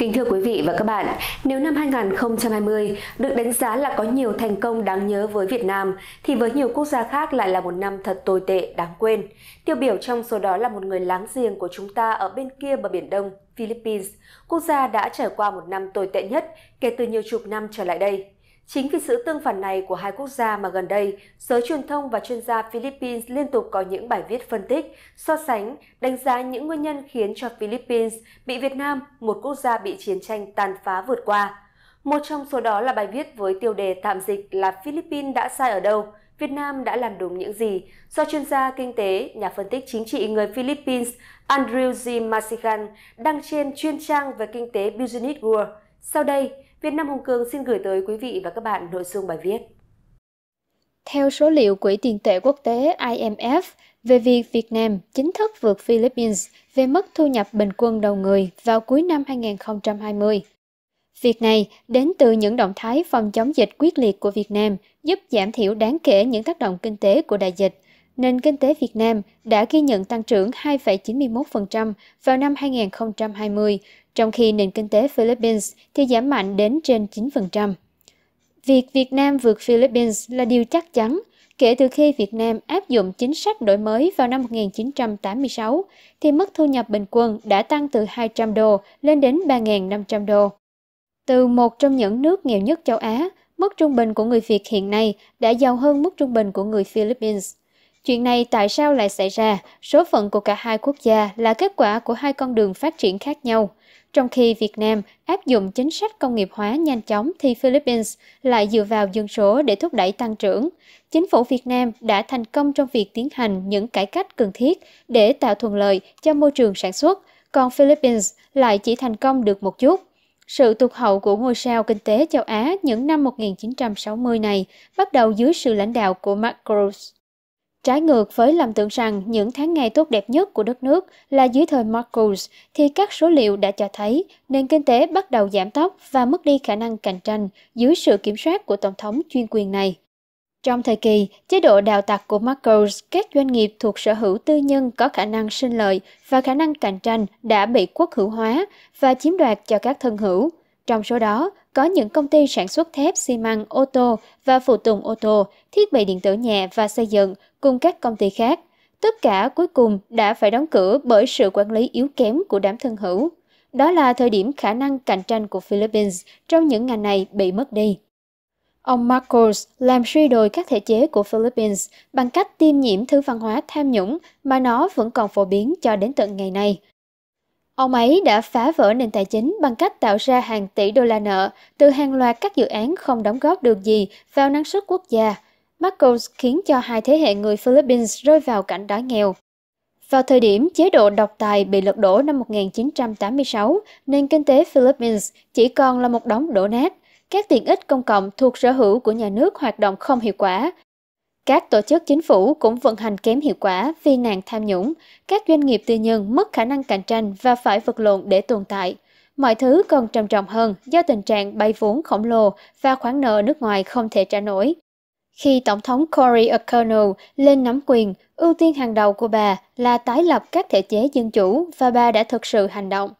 Kính thưa quý vị và các bạn, nếu năm 2020 được đánh giá là có nhiều thành công đáng nhớ với Việt Nam, thì với nhiều quốc gia khác lại là một năm thật tồi tệ, đáng quên. Tiêu biểu trong số đó là một người láng giềng của chúng ta ở bên kia bờ Biển Đông, Philippines, quốc gia đã trải qua một năm tồi tệ nhất kể từ nhiều chục năm trở lại đây. Chính vì sự tương phản này của hai quốc gia mà gần đây, giới truyền thông và chuyên gia Philippines liên tục có những bài viết phân tích, so sánh, đánh giá những nguyên nhân khiến cho Philippines bị Việt Nam, một quốc gia bị chiến tranh tàn phá vượt qua. Một trong số đó là bài viết với tiêu đề tạm dịch là Philippines đã sai ở đâu, Việt Nam đã làm đúng những gì, do chuyên gia kinh tế, nhà phân tích chính trị người Philippines Andrew G. Masigan đăng trên chuyên trang về kinh tế Business World. Sau đây, Việt Nam Hùng Cường xin gửi tới quý vị và các bạn nội dung bài viết. Theo số liệu Quỹ tiền tệ quốc tế IMF về việc Việt Nam chính thức vượt Philippines về mức thu nhập bình quân đầu người vào cuối năm 2020. Việc này đến từ những động thái phòng chống dịch quyết liệt của Việt Nam giúp giảm thiểu đáng kể những tác động kinh tế của đại dịch. Nền kinh tế Việt Nam đã ghi nhận tăng trưởng 2,91% vào năm 2020 trong khi nền kinh tế Philippines thì giảm mạnh đến trên 9%. Việc Việt Nam vượt Philippines là điều chắc chắn kể từ khi Việt Nam áp dụng chính sách đổi mới vào năm 1986 thì mức thu nhập bình quân đã tăng từ 200 đô lên đến 3.500 đô. Từ một trong những nước nghèo nhất châu Á, mức trung bình của người Việt hiện nay đã giàu hơn mức trung bình của người Philippines. Chuyện này tại sao lại xảy ra? Số phận của cả hai quốc gia là kết quả của hai con đường phát triển khác nhau. Trong khi Việt Nam áp dụng chính sách công nghiệp hóa nhanh chóng thì Philippines lại dựa vào dân số để thúc đẩy tăng trưởng. Chính phủ Việt Nam đã thành công trong việc tiến hành những cải cách cần thiết để tạo thuận lợi cho môi trường sản xuất, còn Philippines lại chỉ thành công được một chút. Sự tụt hậu của ngôi sao kinh tế châu Á những năm 1960 này bắt đầu dưới sự lãnh đạo của Marcos. Trái ngược với lầm tưởng rằng những tháng ngày tốt đẹp nhất của đất nước là dưới thời Marcos, thì các số liệu đã cho thấy nền kinh tế bắt đầu giảm tốc và mất đi khả năng cạnh tranh dưới sự kiểm soát của Tổng thống chuyên quyền này. Trong thời kỳ, chế độ đào tặc của Marcos, các doanh nghiệp thuộc sở hữu tư nhân có khả năng sinh lợi và khả năng cạnh tranh đã bị quốc hữu hóa và chiếm đoạt cho các thân hữu. Trong số đó, có những công ty sản xuất thép xi măng, ô tô và phụ tùng ô tô, thiết bị điện tử nhẹ và xây dựng cùng các công ty khác. Tất cả cuối cùng đã phải đóng cửa bởi sự quản lý yếu kém của đám thân hữu. Đó là thời điểm khả năng cạnh tranh của Philippines trong những ngành này bị mất đi. Ông Marcos làm suy đồi các thể chế của Philippines bằng cách tiêm nhiễm thứ văn hóa tham nhũng mà nó vẫn còn phổ biến cho đến tận ngày nay – Ông ấy đã phá vỡ nền tài chính bằng cách tạo ra hàng tỷ đô la nợ từ hàng loạt các dự án không đóng góp được gì vào năng suất quốc gia. Marcos khiến cho hai thế hệ người Philippines rơi vào cảnh đói nghèo. Vào thời điểm chế độ độc tài bị lật đổ năm 1986, nền kinh tế Philippines chỉ còn là một đống đổ nát. Các tiện ích công cộng thuộc sở hữu của nhà nước hoạt động không hiệu quả, các tổ chức chính phủ cũng vận hành kém hiệu quả vì nạn tham nhũng, các doanh nghiệp tư nhân mất khả năng cạnh tranh và phải vật lộn để tồn tại. Mọi thứ còn trầm trọng hơn do tình trạng bay vốn khổng lồ và khoản nợ nước ngoài không thể trả nổi. Khi Tổng thống Cory O'Connell lên nắm quyền, ưu tiên hàng đầu của bà là tái lập các thể chế dân chủ và bà đã thực sự hành động.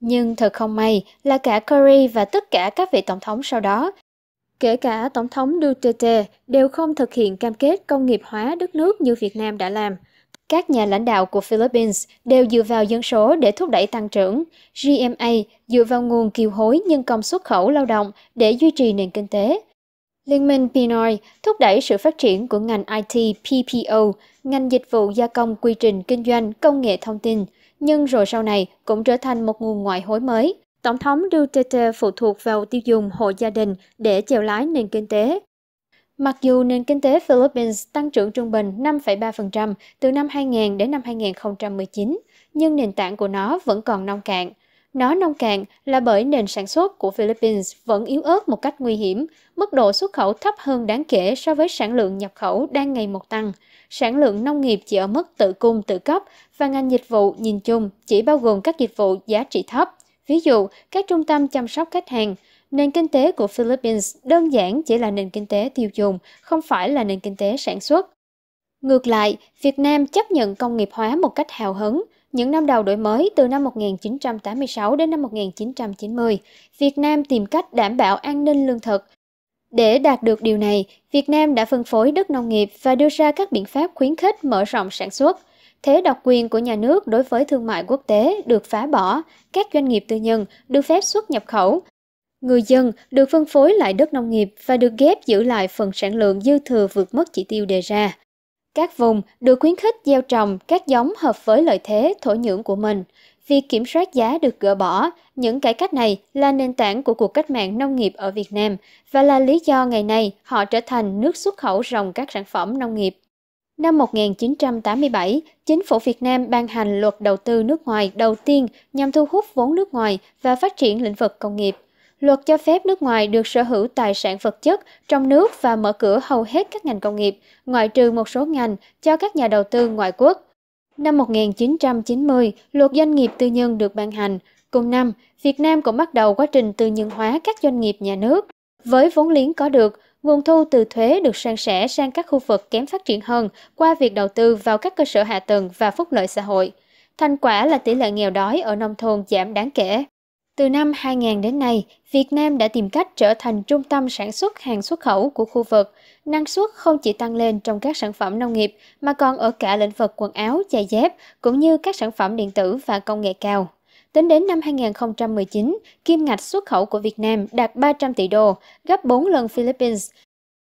Nhưng thật không may là cả Cory và tất cả các vị tổng thống sau đó Kể cả Tổng thống Duterte đều không thực hiện cam kết công nghiệp hóa đất nước như Việt Nam đã làm. Các nhà lãnh đạo của Philippines đều dựa vào dân số để thúc đẩy tăng trưởng, GMA dựa vào nguồn kiều hối nhân công xuất khẩu lao động để duy trì nền kinh tế. Liên minh Pinoy thúc đẩy sự phát triển của ngành IT PPO, ngành dịch vụ gia công quy trình kinh doanh công nghệ thông tin, nhưng rồi sau này cũng trở thành một nguồn ngoại hối mới. Tổng thống Duterte phụ thuộc vào tiêu dùng hộ gia đình để chèo lái nền kinh tế. Mặc dù nền kinh tế Philippines tăng trưởng trung bình 5,3% từ năm 2000 đến năm 2019, nhưng nền tảng của nó vẫn còn nông cạn. Nó nông cạn là bởi nền sản xuất của Philippines vẫn yếu ớt một cách nguy hiểm, mức độ xuất khẩu thấp hơn đáng kể so với sản lượng nhập khẩu đang ngày một tăng. Sản lượng nông nghiệp chỉ ở mức tự cung tự cấp và ngành dịch vụ nhìn chung chỉ bao gồm các dịch vụ giá trị thấp, Ví dụ, các trung tâm chăm sóc khách hàng, nền kinh tế của Philippines đơn giản chỉ là nền kinh tế tiêu dùng, không phải là nền kinh tế sản xuất. Ngược lại, Việt Nam chấp nhận công nghiệp hóa một cách hào hứng. Những năm đầu đổi mới từ năm 1986 đến năm 1990, Việt Nam tìm cách đảm bảo an ninh lương thực. Để đạt được điều này, Việt Nam đã phân phối đất nông nghiệp và đưa ra các biện pháp khuyến khích mở rộng sản xuất – Thế độc quyền của nhà nước đối với thương mại quốc tế được phá bỏ, các doanh nghiệp tư nhân được phép xuất nhập khẩu. Người dân được phân phối lại đất nông nghiệp và được ghép giữ lại phần sản lượng dư thừa vượt mức chỉ tiêu đề ra. Các vùng được khuyến khích gieo trồng các giống hợp với lợi thế thổ nhưỡng của mình. Việc kiểm soát giá được gỡ bỏ, những cải cách này là nền tảng của cuộc cách mạng nông nghiệp ở Việt Nam và là lý do ngày nay họ trở thành nước xuất khẩu ròng các sản phẩm nông nghiệp Năm 1987, chính phủ Việt Nam ban hành luật đầu tư nước ngoài đầu tiên nhằm thu hút vốn nước ngoài và phát triển lĩnh vực công nghiệp. Luật cho phép nước ngoài được sở hữu tài sản vật chất trong nước và mở cửa hầu hết các ngành công nghiệp, ngoại trừ một số ngành cho các nhà đầu tư ngoại quốc. Năm 1990, luật doanh nghiệp tư nhân được ban hành. Cùng năm, Việt Nam cũng bắt đầu quá trình tư nhân hóa các doanh nghiệp nhà nước. Với vốn liếng có được, nguồn thu từ thuế được san sẻ sang các khu vực kém phát triển hơn qua việc đầu tư vào các cơ sở hạ tầng và phúc lợi xã hội. Thành quả là tỷ lệ nghèo đói ở nông thôn giảm đáng kể. Từ năm 2000 đến nay, Việt Nam đã tìm cách trở thành trung tâm sản xuất hàng xuất khẩu của khu vực. Năng suất không chỉ tăng lên trong các sản phẩm nông nghiệp mà còn ở cả lĩnh vực quần áo, giày dép cũng như các sản phẩm điện tử và công nghệ cao. Tính đến năm 2019, kim ngạch xuất khẩu của Việt Nam đạt 300 tỷ đô, gấp 4 lần Philippines.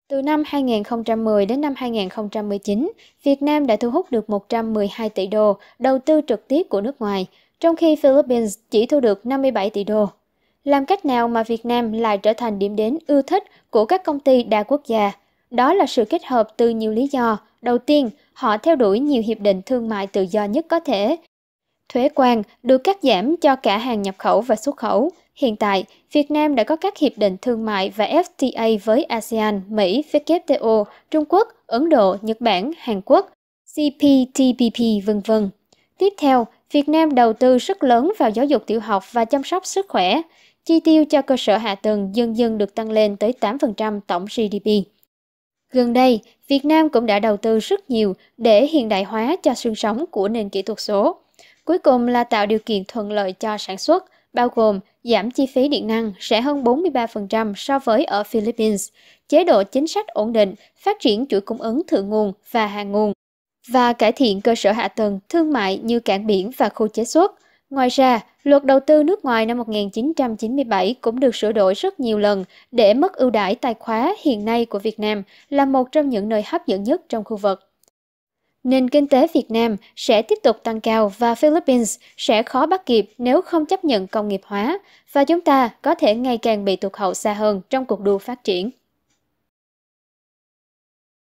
Từ năm 2010 đến năm 2019, Việt Nam đã thu hút được 112 tỷ đô đầu tư trực tiếp của nước ngoài, trong khi Philippines chỉ thu được 57 tỷ đô. Làm cách nào mà Việt Nam lại trở thành điểm đến ưa thích của các công ty đa quốc gia? Đó là sự kết hợp từ nhiều lý do. Đầu tiên, họ theo đuổi nhiều hiệp định thương mại tự do nhất có thể, thuế quan được cắt giảm cho cả hàng nhập khẩu và xuất khẩu. Hiện tại, Việt Nam đã có các hiệp định thương mại và FTA với ASEAN, Mỹ, WTO, Trung Quốc, Ấn Độ, Nhật Bản, Hàn Quốc, CPTPP, v.v. Tiếp theo, Việt Nam đầu tư rất lớn vào giáo dục tiểu học và chăm sóc sức khỏe. Chi tiêu cho cơ sở hạ tầng dần dần được tăng lên tới 8% tổng GDP. Gần đây, Việt Nam cũng đã đầu tư rất nhiều để hiện đại hóa cho xương sống của nền kỹ thuật số. Cuối cùng là tạo điều kiện thuận lợi cho sản xuất, bao gồm giảm chi phí điện năng sẽ hơn 43% so với ở Philippines, chế độ chính sách ổn định, phát triển chuỗi cung ứng thượng nguồn và hàng nguồn, và cải thiện cơ sở hạ tầng thương mại như cảng biển và khu chế xuất. Ngoài ra, luật đầu tư nước ngoài năm 1997 cũng được sửa đổi rất nhiều lần để mất ưu đãi tài khóa hiện nay của Việt Nam là một trong những nơi hấp dẫn nhất trong khu vực nền kinh tế Việt Nam sẽ tiếp tục tăng cao và Philippines sẽ khó bắt kịp nếu không chấp nhận công nghiệp hóa và chúng ta có thể ngày càng bị tụt hậu xa hơn trong cuộc đua phát triển.